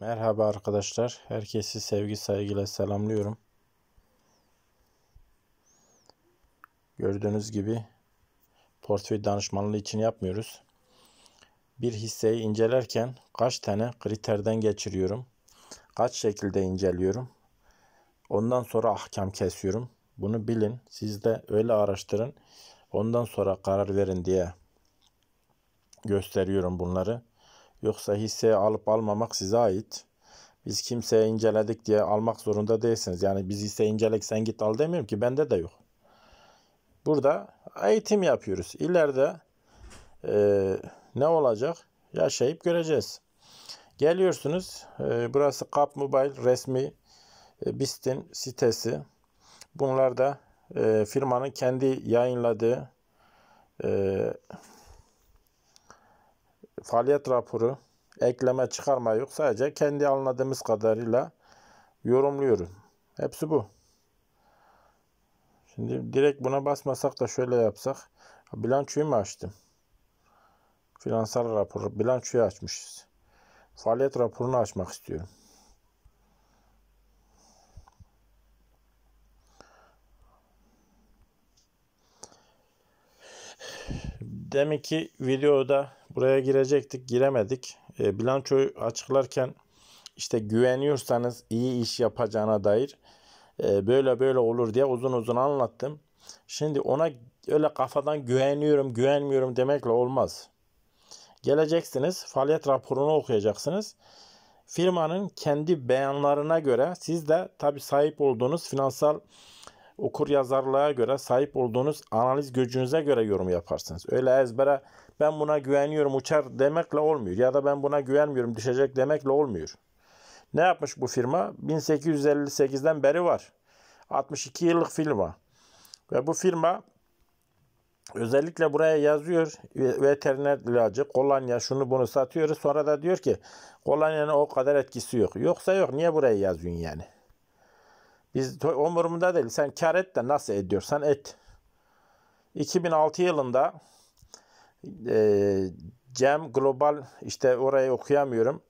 Merhaba arkadaşlar. Herkesi sevgi saygıyla selamlıyorum. Gördüğünüz gibi portföy danışmanlığı için yapmıyoruz. Bir hisseyi incelerken kaç tane kriterden geçiriyorum? Kaç şekilde inceliyorum? Ondan sonra ahkam kesiyorum. Bunu bilin. Siz de öyle araştırın. Ondan sonra karar verin diye gösteriyorum bunları. Yoksa hisse alıp almamak size ait. Biz kimseye inceledik diye almak zorunda değilsiniz. Yani biz hisse incelek sen git al demiyorum ki bende de yok. Burada eğitim yapıyoruz. İleride e, ne olacak yaşayıp göreceğiz. Geliyorsunuz. E, burası Kap Mobile resmi e, BIST'in sitesi. Bunlar da e, firmanın kendi yayınladığı e, faaliyet raporu, ekleme çıkarma yok. Sadece kendi anladığımız kadarıyla yorumluyorum. Hepsi bu. Şimdi direkt buna basmasak da şöyle yapsak. Bilançoyu mu açtım? Finansal raporu. Bilançoyu açmışız. Faaliyet raporunu açmak istiyorum. Demek ki videoda Buraya girecektik, giremedik. E, bilançoyu açıklarken işte güveniyorsanız iyi iş yapacağına dair e, böyle böyle olur diye uzun uzun anlattım. Şimdi ona öyle kafadan güveniyorum, güvenmiyorum demekle olmaz. Geleceksiniz, faaliyet raporunu okuyacaksınız. Firmanın kendi beyanlarına göre siz de tabi sahip olduğunuz finansal okur yazarlığa göre sahip olduğunuz analiz gücünüze göre yorum yaparsınız. Öyle ezbere ben buna güveniyorum uçar demekle olmuyor ya da ben buna güvenmiyorum düşecek demekle olmuyor. Ne yapmış bu firma? 1858'den beri var. 62 yıllık firma. Ve bu firma özellikle buraya yazıyor veteriner ilacı, kolonya şunu bunu satıyoruz. Sonra da diyor ki kolonyanın o kadar etkisi yok. Yoksa yok niye buraya yazıyorsun yani? Biz umurumda değil. Sen kar et de nasıl ediyorsan et. 2006 yılında e, Cem Global işte orayı okuyamıyorum.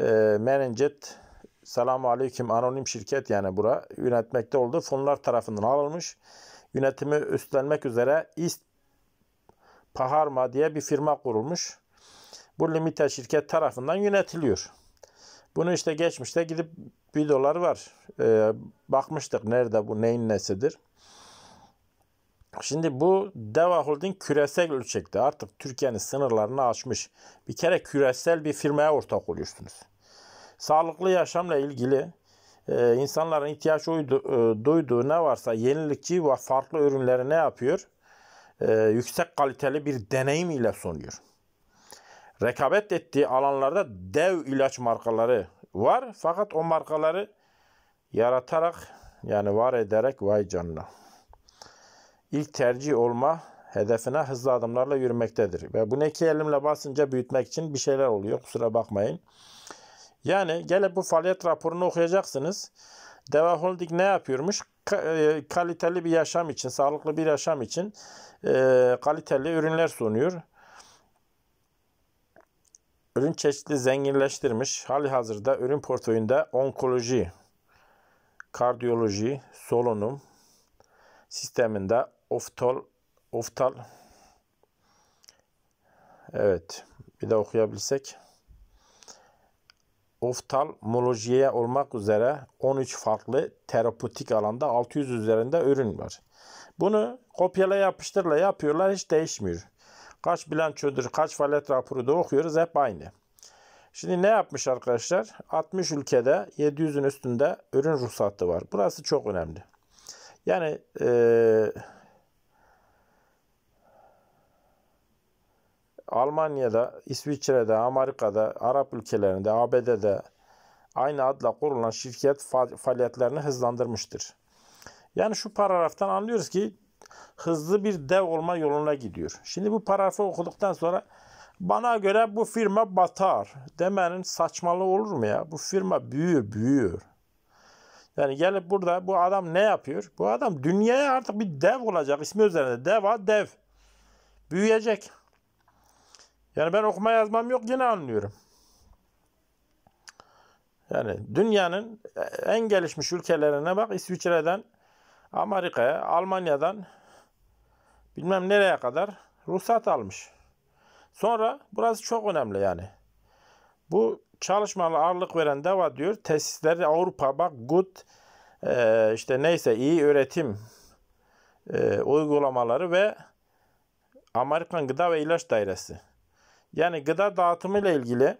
E, Meninget Selamu Aleyküm anonim şirket yani bura yönetmekte olduğu fonlar tarafından alınmış. Yönetimi üstlenmek üzere East Paharma diye bir firma kurulmuş. Bu limite şirket tarafından yönetiliyor. Bunu işte geçmişte gidip videolar var. Ee, bakmıştık nerede bu neyin nesidir. Şimdi bu Deva Holding küresel ölçekte artık Türkiye'nin sınırlarını açmış. Bir kere küresel bir firmaya ortak oluyorsunuz. Sağlıklı yaşamla ilgili e, insanların ihtiyaç uydu, e, duyduğu ne varsa yenilikçi ve farklı ürünleri ne yapıyor? E, yüksek kaliteli bir deneyim ile sunuyor. Rekabet ettiği alanlarda dev ilaç markaları var fakat o markaları yaratarak yani var ederek vay canına. İlk tercih olma hedefine hızlı adımlarla yürümektedir. Ve bunu iki elimle basınca büyütmek için bir şeyler oluyor. Kusura bakmayın. Yani gelip bu faaliyet raporunu okuyacaksınız. Deva Holding ne yapıyormuş? E, kaliteli bir yaşam için, sağlıklı bir yaşam için e, kaliteli ürünler sunuyor. Ürün çeşitli zenginleştirmiş. Hali hazırda ürün portföyünde onkoloji, kardiyoloji, solunum sisteminde oftal oftal evet bir de okuyabilsek oftalmolojiye olmak üzere 13 farklı terapotik alanda 600 üzerinde ürün var. Bunu kopyala yapıştırla yapıyorlar hiç değişmiyor kaç bilançodur, kaç faaliyet raporu da okuyoruz hep aynı. Şimdi ne yapmış arkadaşlar? 60 ülkede 700'ün üstünde ürün ruhsatı var. Burası çok önemli. Yani e, Almanya'da, İsviçre'de, Amerika'da, Arap ülkelerinde, ABD'de aynı adla kurulan şirket faaliyetlerini hızlandırmıştır. Yani şu paragraftan anlıyoruz ki hızlı bir dev olma yoluna gidiyor. Şimdi bu paragrafı okuduktan sonra bana göre bu firma batar demenin saçmalığı olur mu ya? Bu firma büyüyor, büyüyor. Yani gelip burada bu adam ne yapıyor? Bu adam dünyaya artık bir dev olacak. İsmi üzerinde deva dev. Büyüyecek. Yani ben okuma yazmam yok yine anlıyorum. Yani dünyanın en gelişmiş ülkelerine bak İsviçre'den Amerika'ya, Almanya'dan bilmem nereye kadar ruhsat almış. Sonra burası çok önemli yani. Bu çalışmalı ağırlık veren DEVA diyor tesisleri Avrupa bak good e, işte neyse iyi üretim e, uygulamaları ve Amerikan Gıda ve İlaç Dairesi. Yani gıda dağıtımı ile ilgili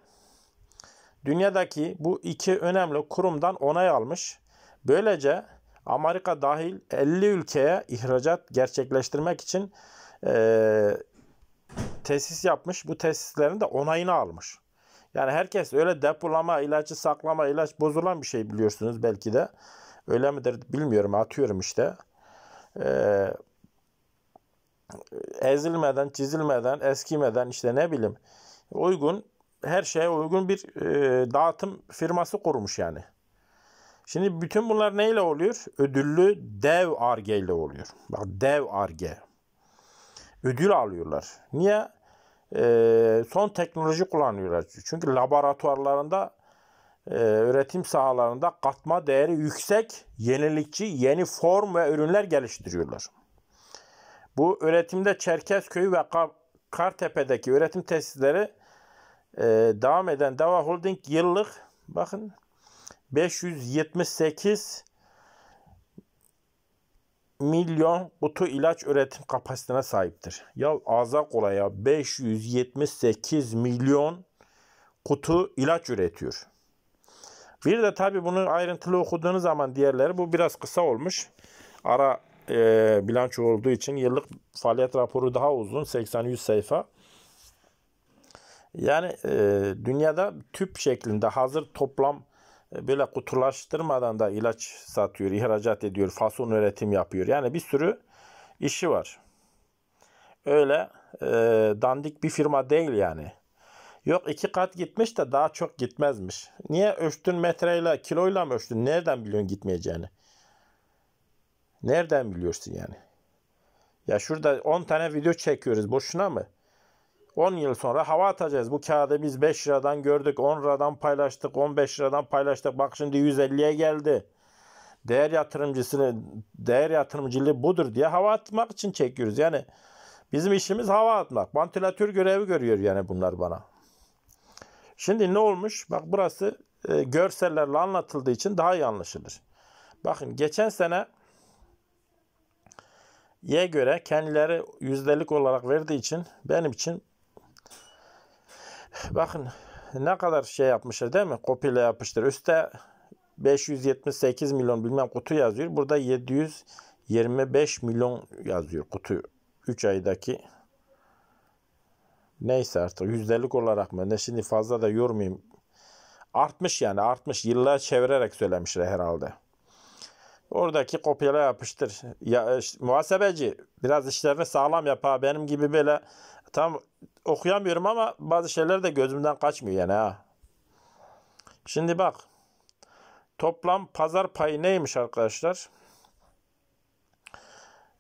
dünyadaki bu iki önemli kurumdan onay almış. Böylece Amerika dahil 50 ülkeye ihracat gerçekleştirmek için e, tesis yapmış. Bu tesislerin de onayını almış. Yani herkes öyle depolama, ilacı saklama, ilaç bozulan bir şey biliyorsunuz belki de. Öyle midir bilmiyorum atıyorum işte. Ee, ezilmeden, çizilmeden, eskimeden işte ne bileyim uygun her şeye uygun bir e, dağıtım firması kurmuş yani. Şimdi bütün bunlar neyle oluyor? Ödüllü dev arge ile oluyor. Bak dev arge. Ödül alıyorlar. Niye? Ee, son teknoloji kullanıyorlar. Çünkü laboratuvarlarında e, üretim sahalarında katma değeri yüksek, yenilikçi, yeni form ve ürünler geliştiriyorlar. Bu üretimde Çerkezköy ve Kartepe'deki üretim tesisleri e, devam eden Deva Holding yıllık bakın 578 milyon kutu ilaç üretim kapasitesine sahiptir. Ya ağza kolaya 578 milyon kutu ilaç üretiyor. Bir de tabi bunu ayrıntılı okuduğunuz zaman diğerleri bu biraz kısa olmuş. Ara e, bilanço olduğu için yıllık faaliyet raporu daha uzun 80-100 sayfa. Yani e, dünyada tüp şeklinde hazır toplam e, böyle kutulaştırmadan da ilaç satıyor, ihracat ediyor, fason üretim yapıyor. Yani bir sürü işi var. Öyle e, dandik bir firma değil yani. Yok iki kat gitmiş de daha çok gitmezmiş. Niye ölçtün metreyle, kiloyla mı ölçtün? Nereden biliyorsun gitmeyeceğini? Nereden biliyorsun yani? Ya şurada 10 tane video çekiyoruz boşuna mı? 10 yıl sonra hava atacağız. Bu kağıdı biz 5 liradan gördük, 10 liradan paylaştık, 15 liradan paylaştık. Bak şimdi 150'ye geldi. Değer yatırımcısını, değer yatırımcılığı budur diye hava atmak için çekiyoruz. Yani bizim işimiz hava atmak. Vantilatör görevi görüyor yani bunlar bana. Şimdi ne olmuş? Bak burası e, görsellerle anlatıldığı için daha iyi anlaşılır. Bakın geçen sene Y göre kendileri yüzdelik olarak verdiği için benim için Bakın ne kadar şey yapmışlar değil mi? Kopyala yapıştır. Üste 578 milyon bilmem kutu yazıyor. Burada 725 milyon yazıyor kutu. 3 aydaki neyse artık yüzdelik olarak mı? Ne şimdi fazla da yormayayım. Artmış yani artmış. Yıllar çevirerek söylemişler herhalde. Oradaki kopyala yapıştır. Ya, işte, muhasebeci biraz işlerini sağlam yapar Benim gibi böyle Tam okuyamıyorum ama bazı şeyler de gözümden kaçmıyor yani ha. Şimdi bak. Toplam pazar payı neymiş arkadaşlar?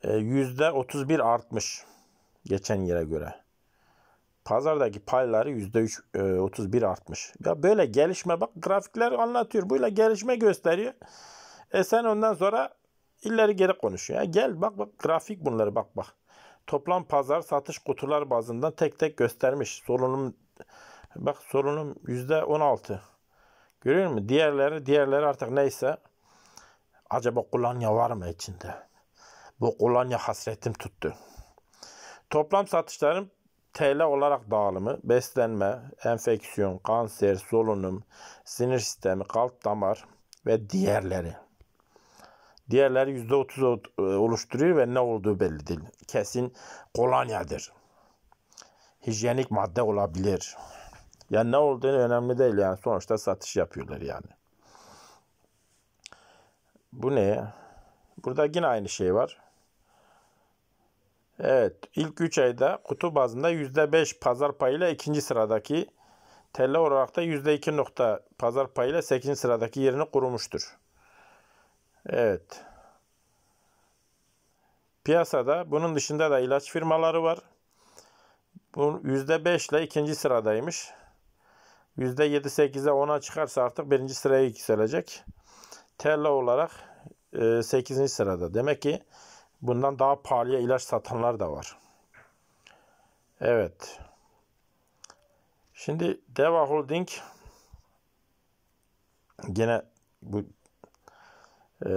Ee, yüzde %31 artmış geçen yere göre. Pazardaki payları yüzde %31 e, artmış. Ya böyle gelişme bak grafikler anlatıyor. Böyle gelişme gösteriyor. E sen ondan sonra ileri geri konuşuyor. Ya gel bak bak grafik bunları bak bak toplam pazar satış kutular bazından tek tek göstermiş. Sorunum, bak solunum %16. Görüyor musun? Diğerleri diğerleri artık neyse acaba kolonya var mı içinde? Bu kolonya hasretim tuttu. Toplam satışların TL olarak dağılımı, beslenme, enfeksiyon, kanser, solunum, sinir sistemi, kalp damar ve diğerleri. Diğerleri %30 e, oluşturuyor ve ne olduğu belli değil. Kesin kolonyadır. Hijyenik madde olabilir. Yani ne olduğunu önemli değil yani sonuçta satış yapıyorlar yani. Bu ne? Burada yine aynı şey var. Evet ilk 3 ayda kutu bazında %5 pazar payıyla ikinci sıradaki TL olarak da %2 nokta pazar payıyla 8. sıradaki yerini kurumuştur. Evet. Piyasada bunun dışında da ilaç firmaları var. Bu %5 ile ikinci sıradaymış. %7-8'e 10'a çıkarsa artık birinci sıraya yükselecek. Terla olarak 8. E, sırada. Demek ki bundan daha pahalıya ilaç satanlar da var. Evet. Şimdi Deva Holding gene bu e,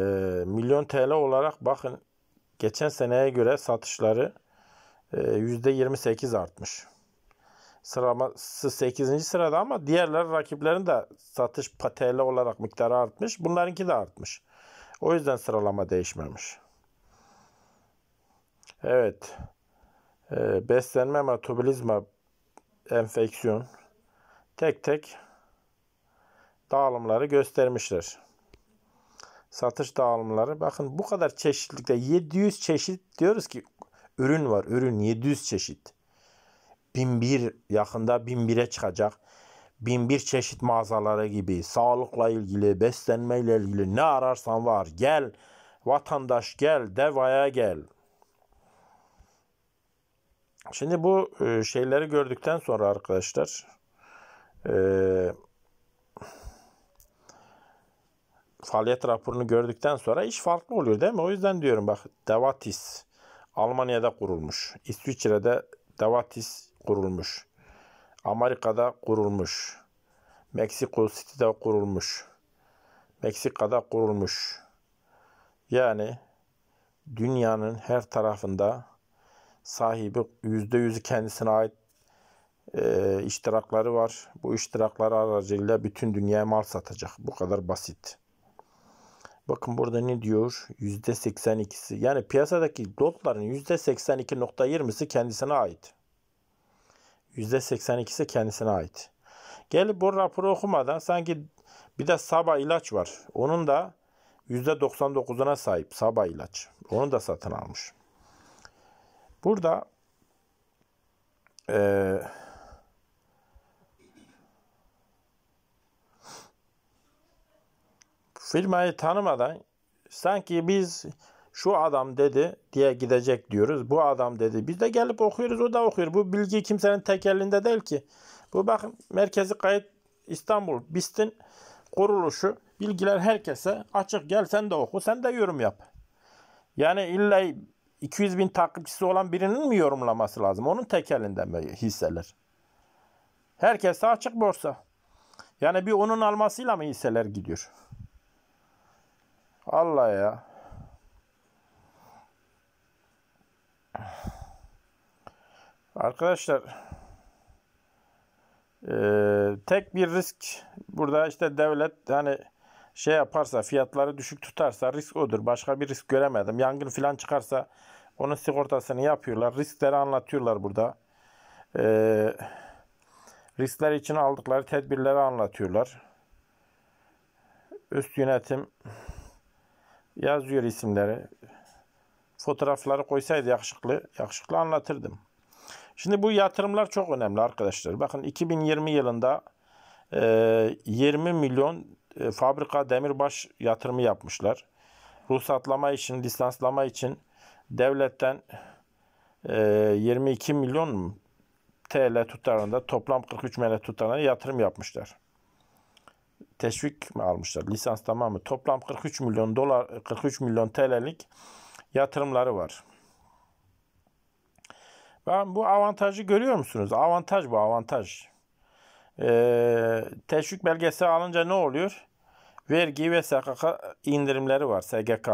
milyon TL olarak bakın geçen seneye göre satışları e, %28 artmış. Sıraması 8. sırada ama diğerler rakiplerin de satış TL olarak miktarı artmış. Bunlarınki de artmış. O yüzden sıralama değişmemiş. Evet. E, beslenme, metabolizma, enfeksiyon tek tek dağılımları göstermişler satış dağılımları. Bakın bu kadar çeşitlikte 700 çeşit diyoruz ki ürün var. Ürün 700 çeşit. 1001 yakında 1001'e çıkacak. 1001 çeşit mağazaları gibi sağlıkla ilgili, beslenmeyle ilgili ne ararsan var. Gel vatandaş gel, devaya gel. Şimdi bu e, şeyleri gördükten sonra arkadaşlar eee faaliyet raporunu gördükten sonra iş farklı oluyor değil mi? O yüzden diyorum bak Devatis Almanya'da kurulmuş. İsviçre'de Devatis kurulmuş. Amerika'da kurulmuş. Meksiko City'de kurulmuş. Meksika'da kurulmuş. Yani dünyanın her tarafında sahibi %100'ü kendisine ait e, iştirakları var. Bu iştirakları aracılığıyla bütün dünyaya mal satacak. Bu kadar basit. Bakın burada ne diyor? %82'si. Yani piyasadaki lotların %82.20'si kendisine ait. %82'si kendisine ait. Gelip bu raporu okumadan sanki bir de Saba ilaç var. Onun da %99'una sahip Saba ilaç. Onu da satın almış. Burada eee firmayı tanımadan sanki biz şu adam dedi diye gidecek diyoruz. Bu adam dedi. Biz de gelip okuyoruz o da okuyor. Bu bilgi kimsenin tekelinde değil ki. Bu bakın merkezi kayıt İstanbul BIST'in kuruluşu. Bilgiler herkese açık. Gel sen de oku sen de yorum yap. Yani illa 200 bin takipçisi olan birinin mi yorumlaması lazım? Onun tekelinde mi hisseler? Herkese açık borsa. Yani bir onun almasıyla mı hisseler gidiyor? Allah ya. Arkadaşlar ee, tek bir risk burada işte devlet hani şey yaparsa fiyatları düşük tutarsa risk odur. Başka bir risk göremedim. Yangın falan çıkarsa onun sigortasını yapıyorlar. Riskleri anlatıyorlar burada. Ee, riskler için aldıkları tedbirleri anlatıyorlar. Üst yönetim yazıyor isimleri. Fotoğrafları koysaydı yakışıklı, yakışıklı anlatırdım. Şimdi bu yatırımlar çok önemli arkadaşlar. Bakın 2020 yılında 20 e, milyon e, fabrika demirbaş yatırımı yapmışlar. Ruhsatlama için, lisanslama için devletten 22 e, milyon TL tutarında toplam 43 milyon tutarında yatırım yapmışlar teşvik mi almışlar? Lisans tamamı. Toplam 43 milyon dolar 43 milyon TL'lik yatırımları var. Ben bu avantajı görüyor musunuz? Avantaj bu avantaj. Ee, teşvik belgesi alınca ne oluyor? Vergi ve SGK indirimleri var. SGK.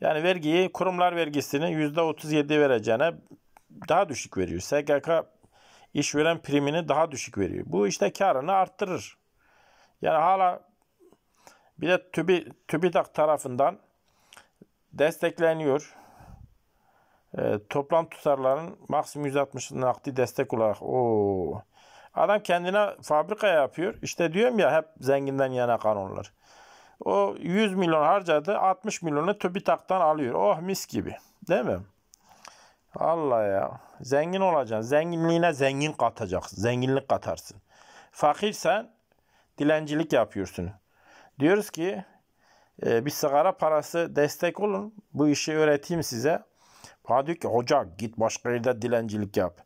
Yani vergiyi kurumlar vergisini %37 vereceğine daha düşük veriyor. SGK işveren primini daha düşük veriyor. Bu işte karını arttırır. Yani hala bir de TÜBİ, TÜBİTAK tarafından destekleniyor. E, toplam tutarların maksimum 160 nakdi destek olarak. Oo. Adam kendine fabrika yapıyor. İşte diyorum ya hep zenginden yana kanunlar. O 100 milyon harcadı. 60 milyonu TÜBİTAK'tan alıyor. Oh mis gibi. Değil mi? Allah ya. Zengin olacaksın. Zenginliğine zengin katacak. Zenginlik katarsın. Fakirsen dilencilik yapıyorsun. Diyoruz ki e, bir sigara parası destek olun. Bu işi öğreteyim size. Bana diyor ki hoca git başka yerde dilencilik yap.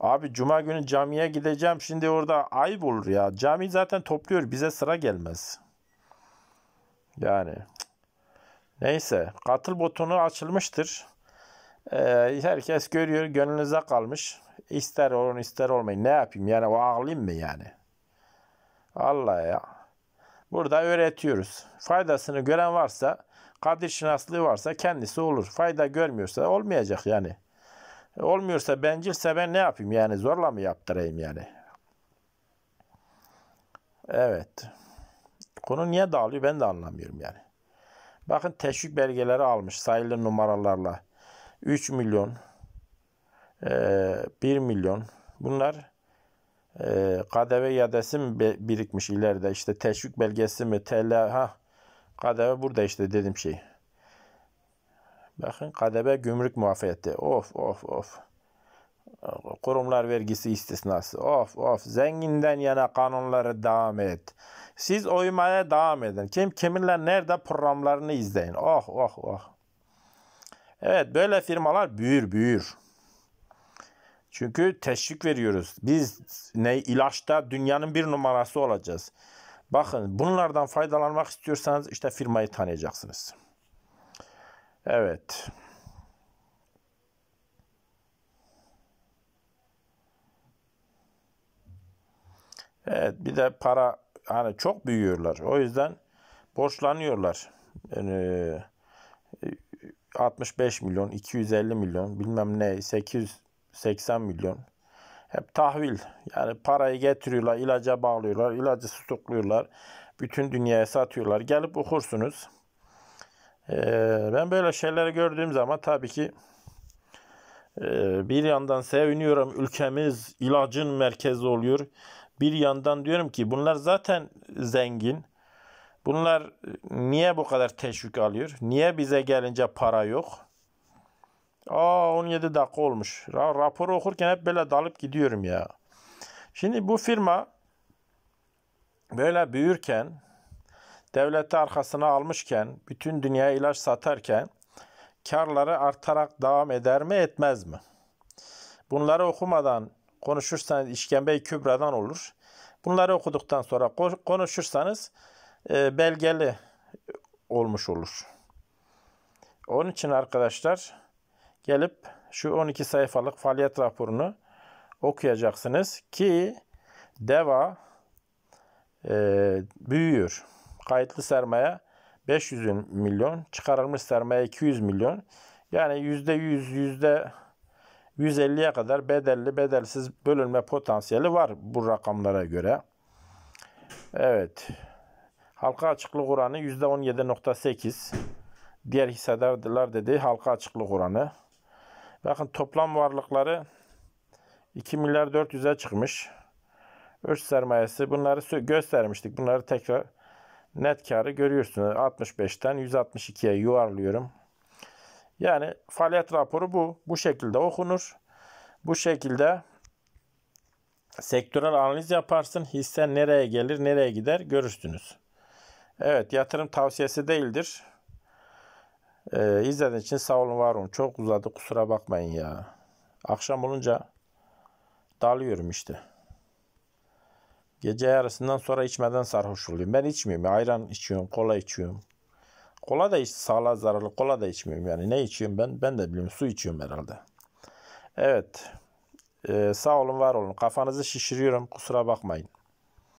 Abi cuma günü camiye gideceğim. Şimdi orada ayıp olur ya. Cami zaten topluyor. Bize sıra gelmez. Yani. Neyse. Katıl butonu açılmıştır. Ee, herkes görüyor. Gönlünüze kalmış. İster olun ister olmayın. Ne yapayım? Yani o ağlayayım mı yani? Allah ya. Burada öğretiyoruz. Faydasını gören varsa, kadir şinaslığı varsa kendisi olur. Fayda görmüyorsa olmayacak yani. Olmuyorsa bencilse ben ne yapayım yani zorla mı yaptırayım yani? Evet. Konu niye dağılıyor ben de anlamıyorum yani. Bakın teşvik belgeleri almış sayılı numaralarla. 3 milyon, 1 milyon bunlar ee, KDV iadesi mi birikmiş ileride işte teşvik belgesi mi TL ha KDV burada işte dedim şey. Bakın KDV gümrük muafiyeti. Of of of. Kurumlar vergisi istisnası. Of of. Zenginden yana kanunları devam et. Siz oymaya devam edin. Kim kiminle nerede programlarını izleyin. Oh oh oh. Evet böyle firmalar büyür büyür. Çünkü teşvik veriyoruz. Biz ne ilaçta dünyanın bir numarası olacağız. Bakın bunlardan faydalanmak istiyorsanız işte firmayı tanıyacaksınız. Evet. Evet bir de para hani çok büyüyorlar. O yüzden borçlanıyorlar. Yani 65 e, milyon, 250 milyon bilmem ne 800 80 milyon. Hep tahvil. Yani parayı getiriyorlar, ilaca bağlıyorlar, ilacı stokluyorlar. Bütün dünyaya satıyorlar. Gelip okursunuz. Ee, ben böyle şeyleri gördüğüm zaman tabii ki e, bir yandan seviniyorum ülkemiz ilacın merkezi oluyor. Bir yandan diyorum ki bunlar zaten zengin. Bunlar niye bu kadar teşvik alıyor? Niye bize gelince para yok? Aa 17 dakika olmuş. raporu okurken hep böyle dalıp gidiyorum ya. Şimdi bu firma böyle büyürken, devleti arkasına almışken, bütün dünyaya ilaç satarken karları artarak devam eder mi etmez mi? Bunları okumadan konuşursanız işkembe-i kübradan olur. Bunları okuduktan sonra konuşursanız e, belgeli olmuş olur. Onun için arkadaşlar gelip şu 12 sayfalık faaliyet raporunu okuyacaksınız ki DEVA e, büyüyor. Kayıtlı sermaye 500 milyon, çıkarılmış sermaye 200 milyon. Yani %100, %150'ye kadar bedelli, bedelsiz bölünme potansiyeli var bu rakamlara göre. Evet. Halka açıklık oranı %17.8. Diğer hissedarlar dediği halka açıklık oranı. Bakın toplam varlıkları 2 milyar 400'e çıkmış. Öz sermayesi bunları göstermiştik. Bunları tekrar net karı görüyorsunuz. 65'ten 162'ye yuvarlıyorum. Yani faaliyet raporu bu. Bu şekilde okunur. Bu şekilde sektörel analiz yaparsın. Hisse nereye gelir, nereye gider görürsünüz. Evet yatırım tavsiyesi değildir. Ee, izlediğiniz için sağ olun var olun. Çok uzadı kusura bakmayın ya. Akşam olunca dalıyorum işte. Gece yarısından sonra içmeden sarhoş oluyorum. Ben içmiyorum. Ayran içiyorum, kola içiyorum. Kola da iç, sağlığa zararlı kola da içmiyorum. Yani ne içiyorum ben? Ben de biliyorum. Su içiyorum herhalde. Evet. Ee, sağ olun var olun. Kafanızı şişiriyorum. Kusura bakmayın.